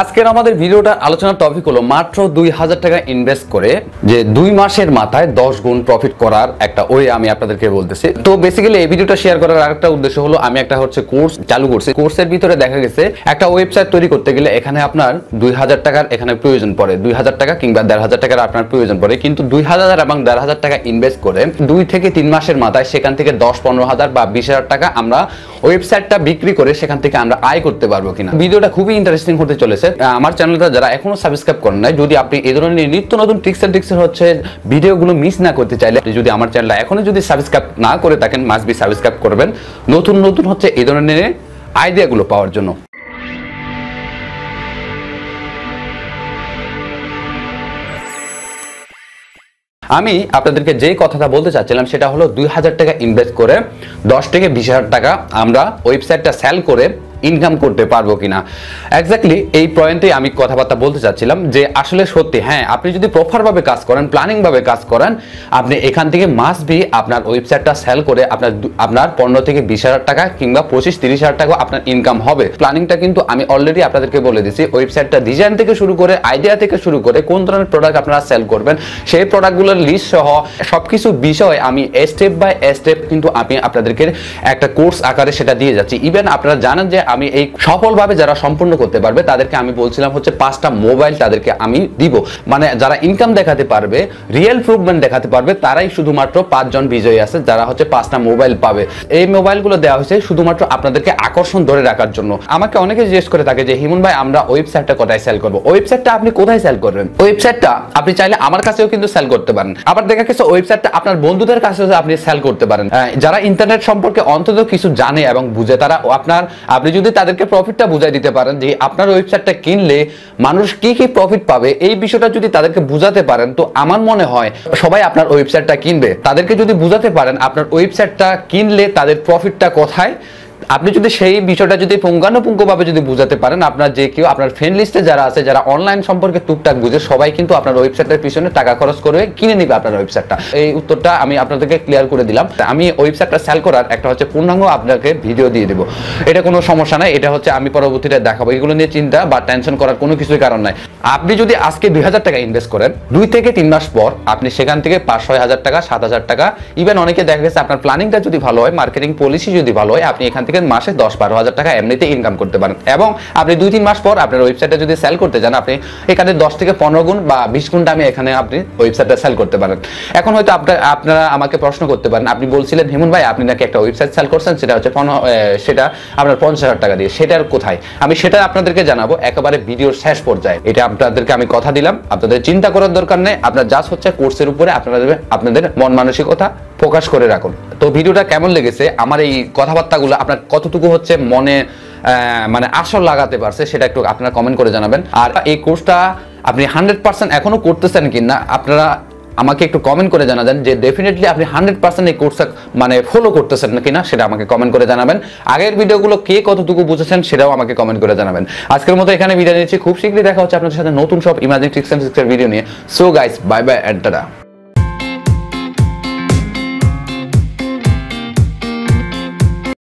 আজকের আমাদের ভিডিওটা আলোচনার টপিক হলো মাত্র দুই হাজার টাকা ইনভেস্ট করে যে দুই মাসের মাথায় দশ গুণ প্রফিট করার একটা ওয়ে আমি আপনাদেরকে বলতেছি তো বেসিক্যালি এই ভিডিওটা শেয়ার করার আরেকটা উদ্দেশ্য হলো আমি একটা হচ্ছে কোর্স চালু করছি কোর্সের ভিতরে দেখা গেছে একটা ওয়েবসাইট তৈরি করতে গেলে এখানে আপনার দুই হাজার টাকার এখানে প্রয়োজন পড়ে দুই হাজার টাকা কিংবা দেড় হাজার টাকার আপনার প্রয়োজন পড়ে কিন্তু দুই হাজার এবং দেড় হাজার টাকা ইনভেস্ট করে দুই থেকে তিন মাসের মাথায় সেখান থেকে দশ পনেরো হাজার বা বিশ হাজার টাকা আমরা ওয়েবসাইটটা বিক্রি করে সেখান থেকে আমরা আয় করতে পারবো কিনা ভিডিওটা খুবই ইন্টারেস্টিং হতে চলেছে আমার চ্যানেলটা যারা এখনো সাবস্ক্রাইব করেন নাই যদি আপনি এ ধরনের নিত্য নতুন টিক্স অ্যান্ড টিক্স হচ্ছে ভিডিওগুলো মিস না করতে চাইলে যদি আমার চ্যানেলটা এখনো যদি সাবস্ক্রাইব না করে থাকেন মাস্ট বি সাবস্ক্রাইব করবেন নতুন নতুন হচ্ছে এই ধরনের আইডিয়াগুলো পাওয়ার জন্য আমি আপনাদেরকে যে কথাটা বলতে চাচ্ছিলাম সেটা হলো দুই হাজার টাকা ইনভেস্ট করে দশ থেকে বিশ হাজার টাকা আমরা ওয়েবসাইটটা সেল করে ইনকাম করতে পারবো কিনা এক্স্যাক্টলি এই পয়েন্টে আমি কথাবার্তা বলতে চাচ্ছিলাম যে আসলে সত্যি হ্যাঁ আপনি যদি প্রপারভাবে কাজ করেন প্ল্যানিংভাবে কাজ করেন আপনি এখান থেকে মাস বি আপনার ওয়েবসাইটটা সেল করে আপনার আপনার পনেরো থেকে বিশ হাজার টাকা কিংবা পঁচিশ তিরিশ হাজার টাকা আপনার ইনকাম হবে প্ল্যানিংটা কিন্তু আমি অলরেডি আপনাদেরকে বলে দিছি ওয়েবসাইটটা ডিজাইন থেকে শুরু করে আইডিয়া থেকে শুরু করে কোন ধরনের প্রোডাক্ট আপনারা সেল করবেন সেই প্রোডাক্টগুলোর লিস্ট সহ সব কিছু বিষয় আমি স্টেপ বাই স্টেপ কিন্তু আমি আপনাদেরকে একটা কোর্স আকারে সেটা দিয়ে যাচ্ছি ইভেন আপনারা জানেন যে আমি এই সফলভাবে যারা সম্পূর্ণ করতে পারবে তাদেরকে আমি বলছিলাম হচ্ছে পাঁচটা মোবাইল তাদেরকে আমি দিব মানে যারা ইনকাম দেখাতে পারবে রিয়েল প্রুভমেন্ট দেখাতে পারবে তারাই শুধুমাত্র পাঁচজন বিজয়ী আছে যারা হচ্ছে পাঁচটা মোবাইল পাবে এই মোবাইলগুলো দেওয়া হয়েছে শুধুমাত্র আপনাদেরকে আকর্ষণ ধরে রাখার জন্য আমাকে অনেকে জিজ্ঞেস করে থাকে যে হিমন ভাই আমরা ওয়েবসাইটটা কোথায় সেল করবো ওয়েবসাইটটা আপনি কোথায় সেল করবেন ওয়েবসাইটটা আপনি চাইলে আমার কাছেও কিন্তু সেল করতে পারেন আবার দেখা গেছে ওয়েবসাইটটা আপনার বন্ধুদের কাছেও আপনি সেল করতে পারেন যারা ইন্টারনেট সম্পর্কে অন্তত কিছু জানে এবং বুঝে তারা আপনার আপনি যদি তাদেরকে প্রফিটটা বুঝাই দিতে পারেন যে আপনার ওয়েবসাইটটা কিনলে মানুষ কি কি প্রফিট পাবে এই বিষয়টা যদি তাদেরকে বুঝাতে পারেন তো আমার মনে হয় সবাই আপনার ওয়েবসাইটটা কিনবে তাদেরকে যদি বুঝাতে পারেন আপনার ওয়েবসাইটটা কিনলে তাদের প্রফিটটা কোথায় আপনি যদি সেই বিষয়টা যদি পুঙ্খানুপুঙ্খভাবে যদি বুঝাতে পারেন আপনার যে কেউ আপনার ফ্রেন্ড লিস্টে যারা আছে যারা অনলাইন সম্পর্কে টুকটাক বুঝে সবাই কিন্তু আপনার ওয়েবসাইটের পিছনে টাকা খরচ করে কিনে নিবে আপনার ওয়েবসাইটটা এই উত্তরটা আমি আপনাদেরকে ক্লিয়ার করে দিলাম আমি ওয়েবসাইটটা সেল করার একটা হচ্ছে পূর্ণাঙ্গ আপনাকে ভিডিও দিয়ে দেবো এটা কোনো সমস্যা নাই এটা হচ্ছে আমি পরবর্তীতে দেখাবো এগুলো নিয়ে চিন্তা বা টেনশন করার কোনো কিছুই কারণ নাই আপনি যদি আজকে দুই হাজার টাকা ইনভেস্ট করেন দুই থেকে তিন মাস পর আপনি সেখান থেকে পাঁচ ছয় হাজার টাকা সাত হাজার টাকা ইভেন অনেকে দেখা গেছে আপনার প্ল্যানিংটা যদি ভালো হয় মার্কেটিং পলিসি যদি ভালো হয় আপনি এখান থেকে থেকে মাসে দশ বারো হাজার টাকা এমনিতে ইনকাম করতে পারেন এবং আপনি দুই তিন মাস পর আপনার ওয়েবসাইটে যদি সেল করতে চান আপনি এখানে দশ থেকে পনেরো গুণ বা বিশ গুণ দামে এখানে আপনি ওয়েবসাইটটা সেল করতে পারেন এখন হয়তো আপনার আপনারা আমাকে প্রশ্ন করতে পারেন আপনি বলছিলেন হেমন ভাই আপনি নাকি একটা ওয়েবসাইট সেল করছেন সেটা হচ্ছে সেটা আপনার পঞ্চাশ হাজার টাকা দিয়ে সেটার কোথায় আমি সেটা আপনাদেরকে জানাবো একেবারে ভিডিওর শেষ পর্যায়ে এটা আপনাদেরকে আমি কথা দিলাম আপনাদের চিন্তা করার দরকার নেই আপনার জাস্ট হচ্ছে কোর্সের উপরে আপনারা আপনাদের মন মানসিকতা প্রকাশ করে রাখুন তো ভিডিওটা কেমন লেগেছে আমার এই কথাবার্তাগুলো আপনার কতটুকু হচ্ছে মনে মানে আসর লাগাতে পারছে সেটা একটু আপনারা কমেন্ট করে জানাবেন আর এই কোর্সটা আপনি হান্ড্রেড পার্সেন্ট এখনও করতেছেন কি না আপনারা আমাকে একটু কমেন্ট করে জানাবেন যে ডেফিনেটলি আপনি হান্ড্রেড পার্সেন্ট এই কোর্সটা মানে ফলো করতেছেন কিনা সেটা আমাকে কমেন্ট করে জানাবেন আগের ভিডিওগুলো কে কতটুকু বুঝেছেন সেটাও আমাকে কমেন্ট করে জানাবেন আজকের মতো এখানে ভিডিও নিয়েছি খুব শীঘ্রই দেখা হচ্ছে আপনাদের সাথে নতুন সব ইমাজিং অ্যান্ড ভিডিও নিয়ে সো গাইস বাই বাই অ্যান্টারা